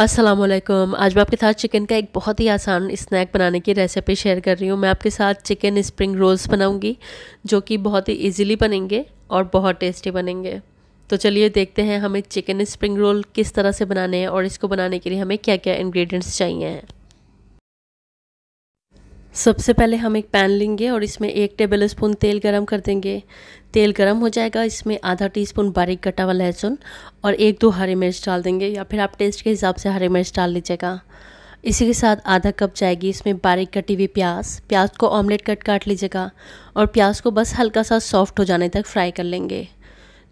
असलम आज मैं आपके साथ चिकन का एक बहुत ही आसान स्नैक बनाने की रेसिपी शेयर कर रही हूँ मैं आपके साथ चिकन स्प्रिंग रोल्स बनाऊँगी जो कि बहुत ही इजीली बनेंगे और बहुत टेस्टी बनेंगे तो चलिए देखते हैं हमें चिकन स्प्रिंग रोल किस तरह से बनाने हैं और इसको बनाने के लिए हमें क्या क्या इन्ग्रीडियंट्स चाहिए हैं सबसे पहले हम एक पैन लेंगे और इसमें एक टेबल स्पून तेल गरम कर देंगे तेल गरम हो जाएगा इसमें आधा टीस्पून बारीक कटा हुआ लहसुन और एक दो हरी मिर्च डाल देंगे या फिर आप टेस्ट के हिसाब से हरी मिर्च डाल लीजिएगा इसी के साथ आधा कप जाएगी इसमें बारीक कटी हुई प्याज प्याज को ऑमलेट कट काट लीजिएगा और प्याज को बस हल्का सा सॉफ्ट हो जाने तक फ्राई कर लेंगे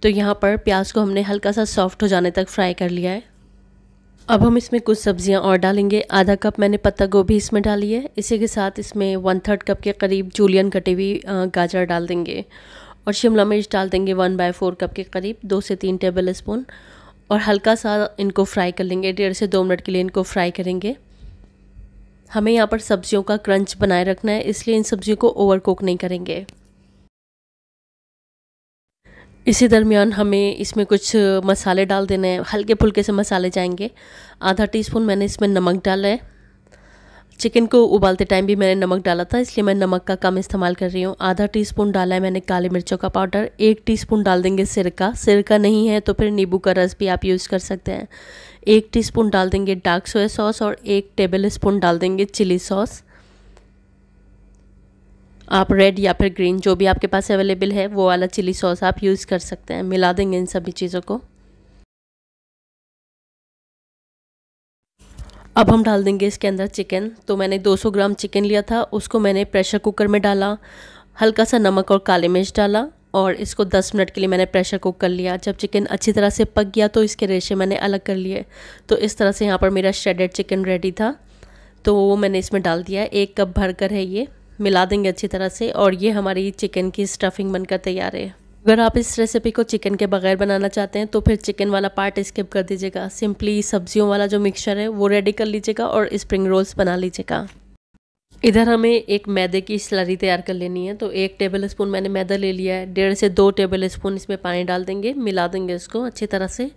तो यहाँ पर प्याज को हमने हल्का सा सॉफ्ट हो जाने तक फ्राई कर लिया है अब हम इसमें कुछ सब्जियां और डालेंगे आधा कप मैंने पत्ता गोभी इसमें डाली है इसी के साथ इसमें वन थर्ड कप के करीब जूलियन कटी हुई गाजर डाल देंगे और शिमला मिर्च डाल देंगे वन बाय फोर कप के करीब दो से तीन टेबल स्पून और हल्का सा इनको फ्राई कर लेंगे डेढ़ से दो मिनट के लिए इनको फ्राई करेंगे हमें यहाँ पर सब्जियों का क्रंच बनाए रखना है इसलिए इन सब्जियों को ओवर कुक नहीं करेंगे इसी दरमियान हमें इसमें कुछ मसाले डाल देने हैं हल्के फुल्के से मसाले जाएंगे आधा टीस्पून मैंने इसमें नमक डाला है चिकन को उबालते टाइम भी मैंने नमक डाला था इसलिए मैं नमक का कम इस्तेमाल कर रही हूँ आधा टीस्पून डाला है मैंने काली मिर्चों का पाउडर एक टीस्पून डाल देंगे सिरका सिरका नहीं है तो फिर नींबू का रस भी आप यूज़ कर सकते हैं एक टीस्पून डाल देंगे डार्क सोया सॉस और एक टेबल स्पून डाल देंगे चिली सॉस आप रेड या फिर ग्रीन जो भी आपके पास अवेलेबल है वो वाला चिली सॉस आप यूज़ कर सकते हैं मिला देंगे इन सभी चीज़ों को अब हम डाल देंगे इसके अंदर चिकन तो मैंने 200 ग्राम चिकन लिया था उसको मैंने प्रेशर कुकर में डाला हल्का सा नमक और काली मिर्च डाला और इसको 10 मिनट के लिए मैंने प्रेशर कुक कर लिया जब चिकन अच्छी तरह से पक गया तो इसके रेशे मैंने अलग कर लिए तो इस तरह से यहाँ पर मेरा श्रेडेड चिकन रेडी था तो वो मैंने इसमें डाल दिया एक कप भर कर है ये मिला देंगे अच्छी तरह से और ये हमारी चिकन की स्टफिंग बनकर तैयार है अगर आप इस रेसिपी को चिकन के बगैर बनाना चाहते हैं तो फिर चिकन वाला पार्ट स्किप कर दीजिएगा सिंपली सब्जियों वाला जो मिक्सचर है वो रेडी कर लीजिएगा और स्प्रिंग रोल्स बना लीजिएगा इधर हमें एक मैदे की स्लरी तैयार कर लेनी है तो एक टेबल स्पून मैंने मैदा ले लिया है डेढ़ से दो टेबल स्पून इसमें पानी डाल देंगे मिला देंगे इसको अच्छी तरह से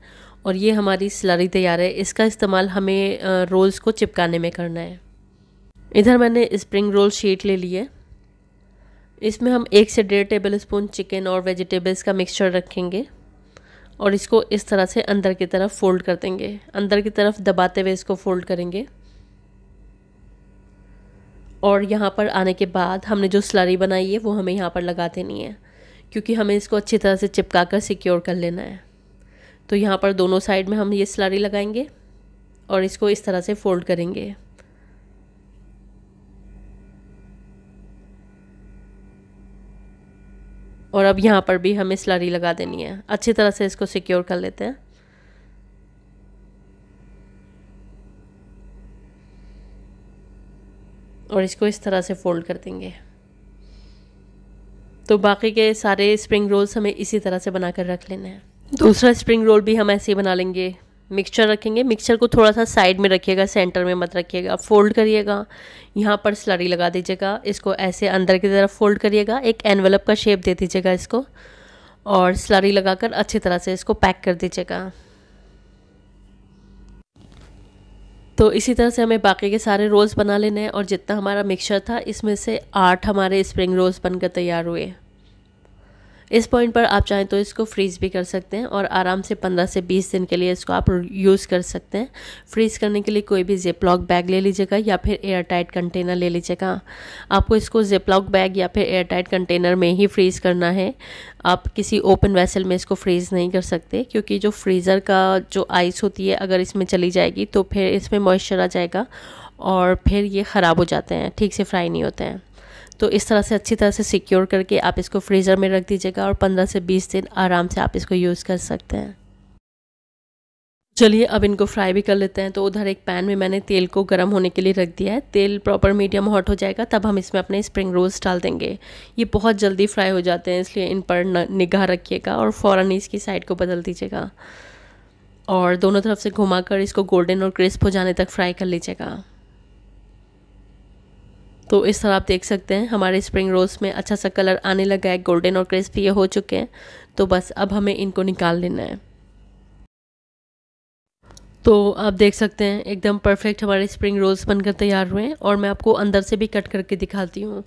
और ये हमारी स्लरी तैयार है इसका इस्तेमाल हमें रोल्स को चिपकाने में करना है इधर मैंने स्प्रिंग रोल शीट ले ली है इसमें हम एक से डेढ़ टेबल स्पून चिकन और वेजिटेबल्स का मिक्सचर रखेंगे और इसको इस तरह से अंदर की तरफ फोल्ड कर देंगे अंदर की तरफ दबाते हुए इसको फोल्ड करेंगे और यहाँ पर आने के बाद हमने जो स्लरी बनाई है वो हमें यहाँ पर लगा देनी है क्योंकि हमें इसको अच्छी तरह से चिपका कर सिक्योर कर लेना है तो यहाँ पर दोनों साइड में हम ये स्लरी लगाएंगे और इसको इस तरह से फोल्ड करेंगे और अब यहाँ पर भी हमें स्लरी लगा देनी है अच्छी तरह से इसको सिक्योर कर लेते हैं और इसको इस तरह से फोल्ड कर देंगे तो बाकी के सारे स्प्रिंग रोल्स हमें इसी तरह से बना कर रख लेने हैं तो दूसरा स्प्रिंग रोल भी हम ऐसे ही बना लेंगे मिक्सचर रखेंगे मिक्सचर को थोड़ा सा साइड में रखिएगा सेंटर में मत रखिएगा फोल्ड करिएगा यहाँ पर स्लरी लगा दीजिएगा इसको ऐसे अंदर की तरफ फोल्ड करिएगा एक एनवलप का शेप दे दीजिएगा इसको और स्लरी लगाकर अच्छी तरह से इसको पैक कर दीजिएगा तो इसी तरह से हमें बाकी के सारे रोल्स बना लेने हैं और जितना हमारा मिक्सचर था इसमें से आठ हमारे स्प्रिंग रोल्स बनकर तैयार हुए इस पॉइंट पर आप चाहें तो इसको फ्रीज़ भी कर सकते हैं और आराम से 15 से 20 दिन के लिए इसको आप यूज़ कर सकते हैं फ्रीज़ करने के लिए कोई भी जेपलॉक बैग ले लीजिएगा या फिर एयर टाइट कंटेनर ले लीजिएगा आपको इसको जेपलॉक बैग या फिर एयर टाइट कंटेनर में ही फ्रीज़ करना है आप किसी ओपन वेसल में इसको फ्रीज़ नहीं कर सकते क्योंकि जो फ्रीज़र का जो आइस होती है अगर इसमें चली जाएगी तो फिर इसमें मॉइस्चर आ जाएगा और फिर ये ख़राब हो जाते हैं ठीक से फ्राई नहीं होते हैं तो इस तरह से अच्छी तरह से सिक्योर करके आप इसको फ्रीज़र में रख दीजिएगा और 15 से 20 दिन आराम से आप इसको यूज़ कर सकते हैं चलिए अब इनको फ्राई भी कर लेते हैं तो उधर एक पैन में मैंने तेल को गर्म होने के लिए रख दिया है तेल प्रॉपर मीडियम हॉट हो जाएगा तब हम इसमें अपने स्प्रिंग रोल्स डाल देंगे ये बहुत जल्दी फ्राई हो जाते हैं इसलिए इन पर निगाह रखिएगा और फ़ौरन इसकी साइड को बदल दीजिएगा और दोनों तरफ से घुमाकर इसको गोल्डन और क्रिस्प हो जाने तक फ्राई कर लीजिएगा तो इस तरह आप देख सकते हैं हमारे स्प्रिंग रोल्स में अच्छा सा कलर आने लगा है गोल्डन और क्रिस्पी ये हो चुके हैं तो बस अब हमें इनको निकाल लेना है तो आप देख सकते हैं एकदम परफेक्ट हमारे स्प्रिंग रोल्स बनकर तैयार हुए हैं और मैं आपको अंदर से भी कट करके दिखाती हूँ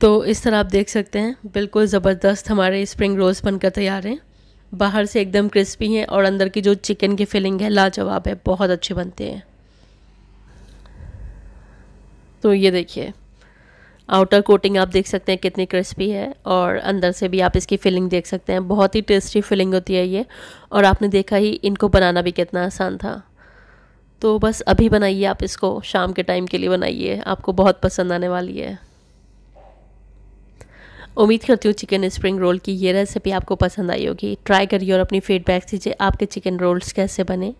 तो इस तरह आप देख सकते हैं बिल्कुल ज़बरदस्त हमारे स्प्रिंग रोल्स बनकर तैयार हैं बाहर से एकदम क्रिस्पी हैं और अंदर की जो चिकन की फिलिंग है लाजवाब है बहुत अच्छे बनते हैं तो ये देखिए आउटर कोटिंग आप देख सकते हैं कितनी क्रिस्पी है और अंदर से भी आप इसकी फिलिंग देख सकते हैं बहुत ही टेस्टी फिलिंग होती है ये और आपने देखा ही इनको बनाना भी कितना आसान था तो बस अभी बनाइए आप इसको शाम के टाइम के लिए बनाइए आपको बहुत पसंद आने वाली है उम्मीद करती हूँ चिकन स्प्रिंग रोल की ये रेसिपी आपको पसंद आई होगी ट्राई करिए और अपनी फीडबैक दीजिए आपके चिकन रोल्स कैसे बने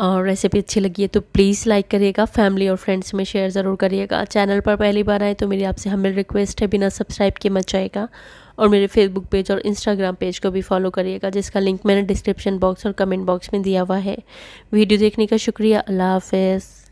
और रेसिपी अच्छी लगी है तो प्लीज़ लाइक करिएगा फैमिली और फ्रेंड्स में शेयर ज़रूर करिएगा चैनल पर पहली बार आए तो मेरी आपसे हमें रिक्वेस्ट है बिना सब्सक्राइब किए मत जाएगा और मेरे फेसबुक पेज और इंस्टाग्राम पेज को भी फॉलो करिएगा जिसका लिंक मैंने डिस्क्रिप्शन बॉक्स और कमेंट बॉक्स में दिया हुआ है वीडियो देखने का शुक्रिया अल्लाह हाफ